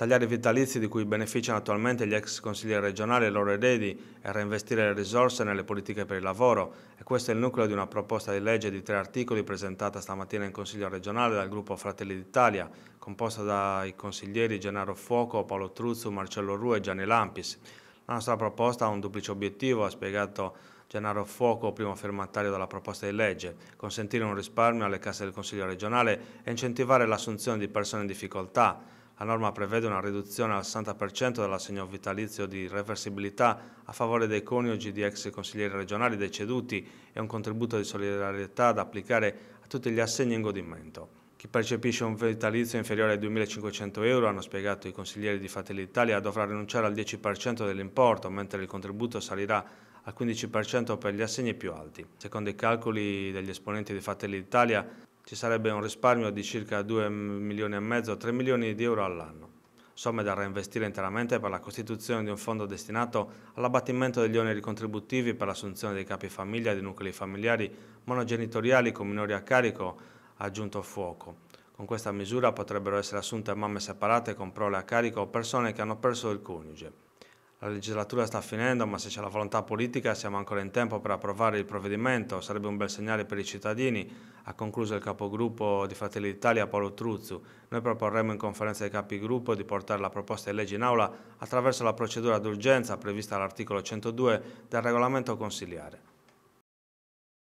tagliare i vitalizi di cui beneficiano attualmente gli ex consiglieri regionali e i loro eredi e reinvestire le risorse nelle politiche per il lavoro. E questo è il nucleo di una proposta di legge di tre articoli presentata stamattina in Consiglio regionale dal gruppo Fratelli d'Italia, composta dai consiglieri Gennaro Fuoco, Paolo Truzzo, Marcello Rue e Gianni Lampis. La nostra proposta ha un duplice obiettivo, ha spiegato Gennaro Fuoco, primo firmatario della proposta di legge, consentire un risparmio alle casse del Consiglio regionale e incentivare l'assunzione di persone in difficoltà la norma prevede una riduzione al 60% dell'assegno vitalizio di reversibilità a favore dei coniugi di ex consiglieri regionali deceduti e un contributo di solidarietà da applicare a tutti gli assegni in godimento. Chi percepisce un vitalizio inferiore ai 2.500 euro, hanno spiegato i consiglieri di Fratelli d'Italia, dovrà rinunciare al 10% dell'importo, mentre il contributo salirà al 15% per gli assegni più alti. Secondo i calcoli degli esponenti di Fratelli d'Italia, ci sarebbe un risparmio di circa 2 milioni e mezzo 3 milioni di euro all'anno, somme da reinvestire interamente per la costituzione di un fondo destinato all'abbattimento degli oneri contributivi per l'assunzione dei capi famiglia di nuclei familiari monogenitoriali con minori a carico aggiunto a fuoco. Con questa misura potrebbero essere assunte mamme separate con prole a carico o persone che hanno perso il coniuge la legislatura sta finendo, ma se c'è la volontà politica siamo ancora in tempo per approvare il provvedimento, sarebbe un bel segnale per i cittadini, ha concluso il capogruppo di Fratelli d'Italia Paolo Truzzu. Noi proporremo in conferenza dei capigruppo di portare la proposta di legge in aula attraverso la procedura d'urgenza prevista all'articolo 102 del regolamento consiliare.